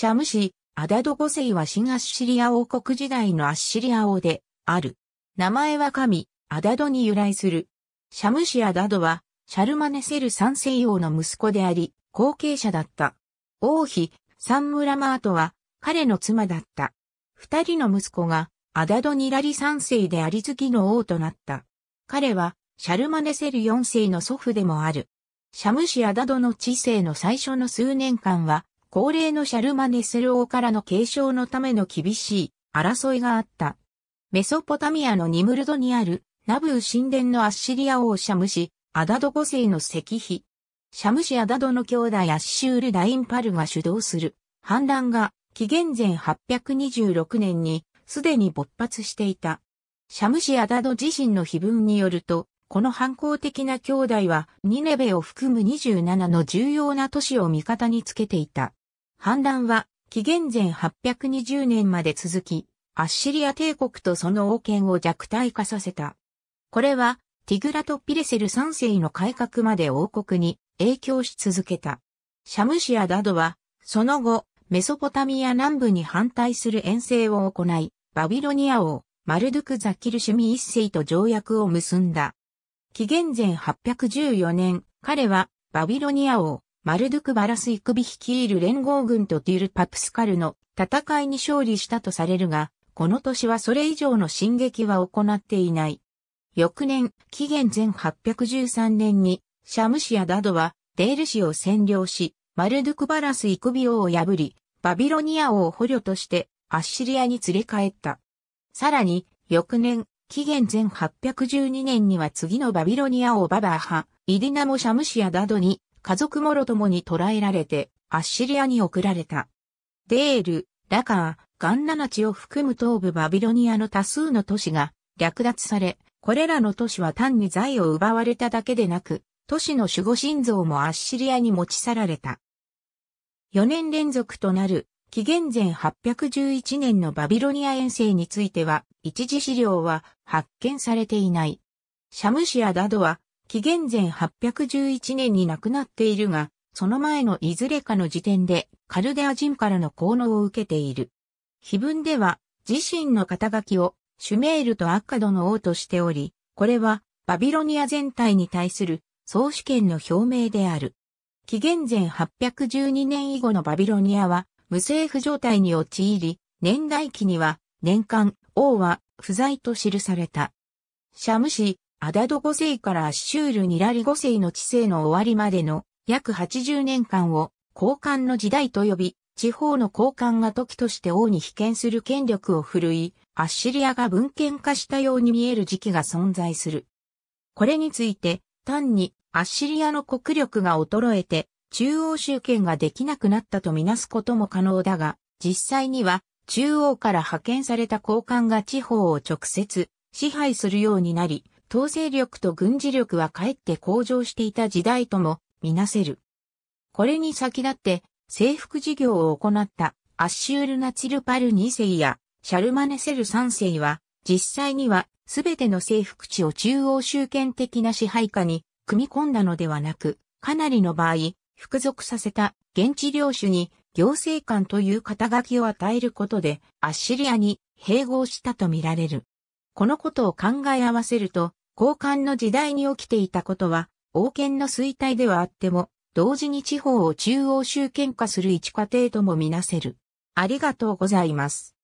シャム氏、アダド5世は新アッシリア王国時代のアッシリア王で、ある。名前は神、アダドに由来する。シャム氏アダドは、シャルマネセル三世王の息子であり、後継者だった。王妃、サンムラマートは、彼の妻だった。二人の息子が、アダドニラリ三世であり次の王となった。彼は、シャルマネセル四世の祖父でもある。シャムシアダドの知性の最初の数年間は、高齢のシャルマネセル王からの継承のための厳しい争いがあった。メソポタミアのニムルドにあるナブー神殿のアッシリア王シャムシ、アダド5世の石碑。シャムシアダドの兄弟アッシュール・ラインパルが主導する反乱が紀元前826年にすでに勃発していた。シャムシアダド自身の碑文によると、この反抗的な兄弟はニネベを含む27の重要な都市を味方につけていた。反乱は紀元前820年まで続き、アッシリア帝国とその王権を弱体化させた。これは、ティグラト・ピレセル3世の改革まで王国に影響し続けた。シャムシアなどは、その後、メソポタミア南部に反対する遠征を行い、バビロニア王、マルドゥク・ザキルシュミ一世と条約を結んだ。紀元前814年、彼は、バビロニア王、マルドゥク・バラス・イクビ率いる連合軍とディル・パプスカルの戦いに勝利したとされるが、この年はそれ以上の進撃は行っていない。翌年、紀元前813年に、シャムシアダドは、デール市を占領し、マルドゥク・バラス・イクビ王を破り、バビロニア王を捕虜として、アッシリアに連れ帰った。さらに、翌年、紀元前812年には次のバビロニア王ババーハ、イディナモ・シャムシアダドに家族もろともに捕らえられて、アッシリアに送られた。デール、ラカー、ガンナナチを含む東部バビロニアの多数の都市が略奪され、これらの都市は単に財を奪われただけでなく、都市の守護神像もアッシリアに持ち去られた。4年連続となる、紀元前811年のバビロニア遠征については、一時資料は発見されていない。シャムシアダドは紀元前811年に亡くなっているが、その前のいずれかの時点でカルデア人からの効能を受けている。碑文では自身の肩書きをシュメールとアッカドの王としており、これはバビロニア全体に対する総主権の表明である。紀元前812年以後のバビロニアは無政府状態に陥り、年代記には年間王は不在と記された。シャム氏、アダド5世からアッシュール・ニラリ5世の治世の終わりまでの約80年間を交換の時代と呼び、地方の交換が時として王に被験する権力を振るい、アッシリアが文献化したように見える時期が存在する。これについて、単にアッシリアの国力が衰えて、中央集権ができなくなったとみなすことも可能だが、実際には中央から派遣された高官が地方を直接支配するようになり、統制力と軍事力はかえって向上していた時代ともみなせる。これに先立って征服事業を行ったアッシュール・ナチルパル2世やシャルマネセル3世は実際にはすべての征服地を中央集権的な支配下に組み込んだのではなく、かなりの場合、服属させた現地領主に行政官という肩書きを与えることでアッシリアに併合したとみられる。このことを考え合わせると、交換の時代に起きていたことは、王権の衰退ではあっても、同時に地方を中央集権化する一過程ともみなせる。ありがとうございます。